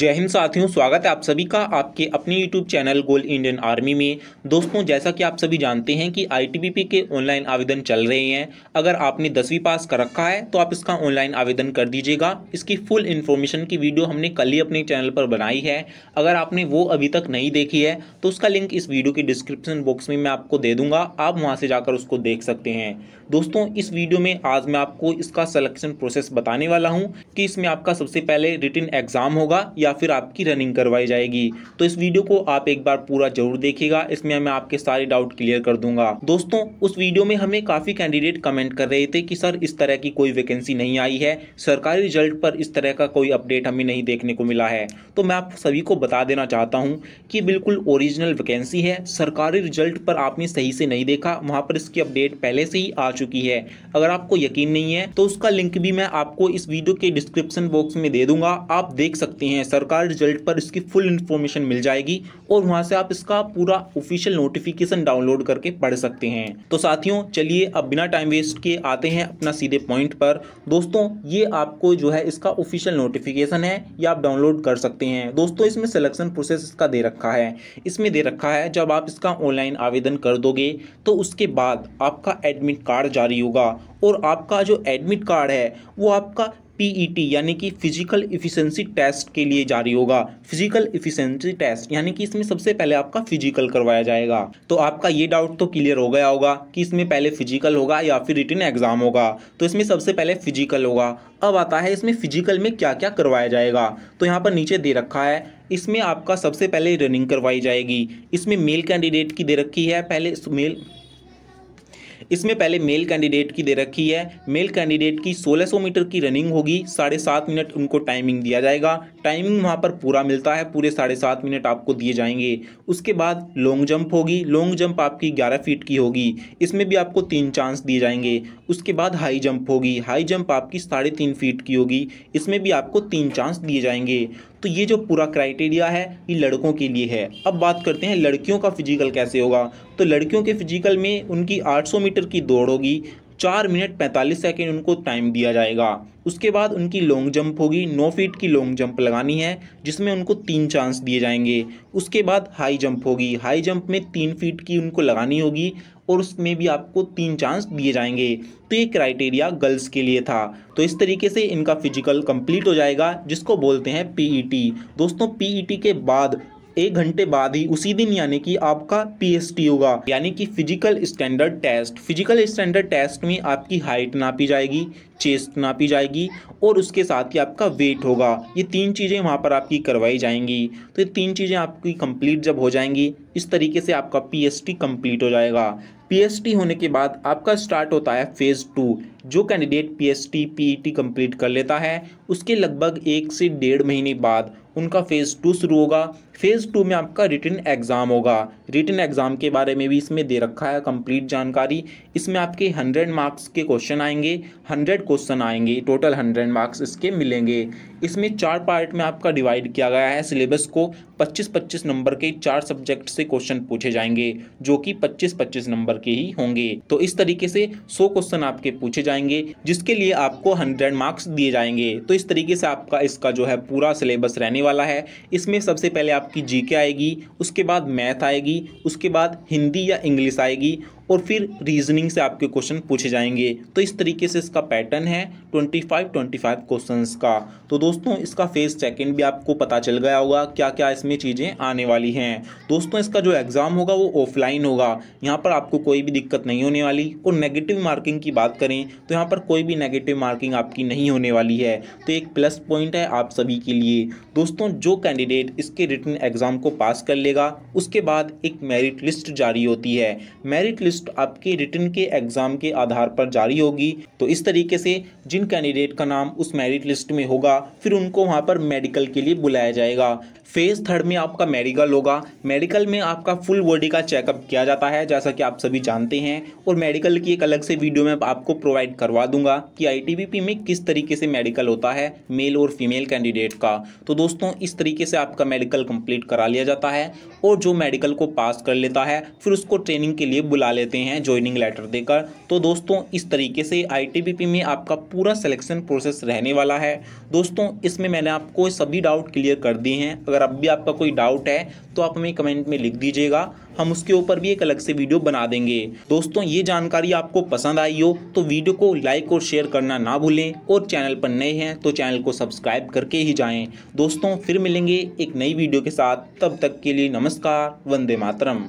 जय हिंद साथियों स्वागत है आप सभी का आपके अपने YouTube channel goal Indian army में दोस्तों जैसा कि आप सभी जानते हैं कि आईटीबीपी के ऑनलाइन आवेदन चल रहे हैं अगर आपने दसवीं पास कर रखा है तो आप इसका ऑनलाइन आवेदन कर दीजिएगा इसकी फुल इन्फॉर्मेशन की वीडियो हमने कल ही अपने चैनल पर बनाई है अगर आपने वो अभी तक नहीं देखी है तो उसका लिंक इस वीडियो के डिस्क्रिप्शन बॉक्स में मैं आपको दे दूँगा आप वहाँ से जाकर उसको देख सकते हैं दोस्तों इस वीडियो में आज मैं आपको इसका सलेक्शन प्रोसेस बताने वाला हूँ कि इसमें आपका सबसे पहले रिटर्न एग्ज़ाम होगा या या फिर आपकी रनिंग करवाई जाएगी तो इस वीडियो को आप एक बार पूरा जरूर देखेगा इसमें मैं आपके सारे डाउट क्लियर कर दूंगा दोस्तों उस वीडियो में हमें काफ़ी कैंडिडेट कमेंट कर रहे थे कि सर इस तरह की कोई वैकेंसी नहीं आई है सरकारी रिजल्ट पर इस तरह का कोई अपडेट हमें नहीं देखने को मिला है तो मैं आप सभी को बता देना चाहता हूँ कि बिल्कुल ओरिजिनल वैकेंसी है सरकारी रिजल्ट पर आपने सही से नहीं देखा वहाँ पर इसकी अपडेट पहले से ही आ चुकी है अगर आपको यकीन नहीं है तो उसका लिंक भी मैं आपको इस वीडियो के डिस्क्रिप्शन बॉक्स में दे दूंगा आप देख सकते हैं सर सरकार रिजल्ट पर इसकी फुल इन्फॉर्मेशन मिल जाएगी और वहाँ से आप इसका पूरा ऑफिशियल नोटिफिकेशन डाउनलोड करके पढ़ सकते हैं तो साथियों चलिए अब बिना टाइम वेस्ट के आते हैं अपना सीधे पॉइंट पर दोस्तों ये आपको जो है इसका ऑफिशियल नोटिफिकेशन है ये आप डाउनलोड कर सकते हैं दोस्तों इसमें सिलेक्शन प्रोसेस इसका दे रखा है इसमें दे रखा है जब आप इसका ऑनलाइन आवेदन कर दोगे तो उसके बाद आपका एडमिट कार्ड जारी होगा और आपका जो एडमिट कार्ड है वो आपका पीईटी e यानी कि फिजिकल इफिशेंसी टेस्ट के लिए जारी होगा फिजिकल इफिशेंसी टेस्ट यानी कि इसमें सबसे पहले आपका फिजिकल करवाया जाएगा तो आपका ये डाउट तो क्लियर हो गया होगा कि इसमें पहले फिजिकल होगा या फिर रिटर्न एग्जाम होगा तो इसमें सबसे पहले फिजिकल होगा अब आता है इसमें फिजिकल में क्या क्या करवाया जाएगा तो यहाँ पर नीचे दे रखा है इसमें आपका सबसे पहले रनिंग करवाई जाएगी इसमें मेल कैंडिडेट की दे रखी है पहले मेल इसमें पहले मेल कैंडिडेट की दे रखी है मेल कैंडिडेट की 1600 मीटर की रनिंग होगी साढ़े सात मिनट उनको टाइमिंग दिया जाएगा टाइमिंग वहाँ पर पूरा मिलता है पूरे साढ़े सात मिनट आपको दिए जाएंगे उसके बाद लॉन्ग जंप होगी लॉन्ग जंप आपकी ग्यारह फीट की होगी इसमें भी आपको तीन चांस दिए जाएंगे उसके बाद हाई जंप होगी हाई जंप आपकी साढ़े तीन फीट की होगी इसमें भी आपको तीन चांस दिए जाएंगे तो ये जो पूरा क्राइटेरिया है ये लड़कों के लिए है अब बात करते हैं लड़कियों का फिजिकल कैसे होगा तो लड़कियों के फिजिकल में उनकी 800 मीटर की दौड़ होगी चार मिनट पैंतालीस सेकेंड उनको टाइम दिया जाएगा उसके बाद उनकी लॉन्ग जंप होगी नौ फीट की लॉन्ग जंप लगानी है जिसमें उनको तीन चांस दिए जाएंगे उसके बाद हाई जंप होगी हाई जंप में तीन फीट की उनको लगानी होगी और उसमें भी आपको तीन चांस दिए जाएंगे तो ये क्राइटेरिया गर्ल्स के लिए था तो इस तरीके से इनका फिजिकल कंप्लीट हो जाएगा जिसको बोलते हैं पीईटी e दोस्तों पीईटी e के बाद एक घंटे बाद ही उसी दिन यानी कि आपका टी होगा यानी कि physical standard test physical standard test में आपकी हाइट नापी जाएगी चेस्ट नापी जाएगी और उसके साथ ही आपका वेट होगा ये तीन चीज़ें वहाँ पर आपकी करवाई जाएंगी तो ये तीन चीज़ें आपकी कंप्लीट जब हो जाएंगी इस तरीके से आपका टी कंप्लीट हो जाएगा टी होने के बाद आपका स्टार्ट होता है फेज़ टू जो कैंडिडेट ई टी कंप्लीट कर लेता है उसके लगभग एक से डेढ़ महीने बाद उनका फेज़ टू शुरू होगा फेज़ टू में आपका रिटर्न एग्ज़ाम होगा रिटर्न एग्ज़ाम के बारे में भी इसमें दे रखा है कंप्लीट जानकारी इसमें आपके हंड्रेड मार्क्स के क्वेश्चन आएंगे हंड्रेड क्वेश्चन आएंगे टोटल हंड्रेड मार्क्स इसके मिलेंगे इसमें चार पार्ट में आपका डिवाइड किया गया है सिलेबस को 25-25 नंबर के चार सब्जेक्ट से क्वेश्चन पूछे जाएंगे जो कि 25-25 नंबर के ही होंगे तो इस तरीके से 100 क्वेश्चन आपके पूछे जाएंगे जिसके लिए आपको 100 मार्क्स दिए जाएंगे तो इस तरीके से आपका इसका जो है पूरा सिलेबस रहने वाला है इसमें सबसे पहले आप आपकी जी आएगी उसके बाद मैथ आएगी उसके बाद हिंदी या इंग्लिश आएगी और फिर रीजनिंग से आपके क्वेश्चन पूछे जाएंगे तो इस तरीके से इसका पैटर्न है twenty five twenty five questions का तो दोस्तों इसका फेज सेकेंड भी आपको पता चल गया होगा क्या क्या इसमें चीज़ें आने वाली हैं दोस्तों इसका जो एग्ज़ाम होगा वो ऑफलाइन होगा यहाँ पर आपको कोई भी दिक्कत नहीं होने वाली और नेगेटिव मार्किंग की बात करें तो यहाँ पर कोई भी नेगेटिव मार्किंग आपकी नहीं होने वाली है तो एक प्लस पॉइंट है आप सभी के लिए दोस्तों जो कैंडिडेट इसके रिटर्न एग्ज़ाम को पास कर लेगा उसके बाद एक मेरिट लिस्ट जारी होती है मेरिट लिस्ट लिस्ट आपके रिटर्न के एग्ज़ाम के आधार पर जारी होगी तो इस तरीके से जिन कैंडिडेट का नाम उस मेरिट लिस्ट में होगा फिर उनको वहाँ पर मेडिकल के लिए बुलाया जाएगा फेज थर्ड में आपका मेडिकल होगा मेडिकल में आपका फुल बॉडी का चेकअप किया जाता है जैसा कि आप सभी जानते हैं और मेडिकल की एक अलग से वीडियो में आपको प्रोवाइड करवा दूंगा कि आई में किस तरीके से मेडिकल होता है मेल और फीमेल कैंडिडेट का तो दोस्तों इस तरीके से आपका मेडिकल कंप्लीट करा लिया जाता है और जो मेडिकल को पास कर लेता है फिर उसको ट्रेनिंग के लिए बुला लेते हैं ज्वाइनिंग लेटर देकर तो दोस्तों इस तरीके से आई में आपका पूरा सिलेक्शन प्रोसेस रहने वाला है दोस्तों इसमें मैंने आपको सभी डाउट क्लियर कर दिए हैं अगर अगर अब भी आपका कोई डाउट है तो आप हमें कमेंट में लिख दीजिएगा हम उसके ऊपर भी एक अलग से वीडियो बना देंगे दोस्तों ये जानकारी आपको पसंद आई हो तो वीडियो को लाइक और शेयर करना ना भूलें और चैनल पर नए हैं तो चैनल को सब्सक्राइब करके ही जाएं दोस्तों फिर मिलेंगे एक नई वीडियो के साथ तब तक के लिए नमस्कार वंदे मातरम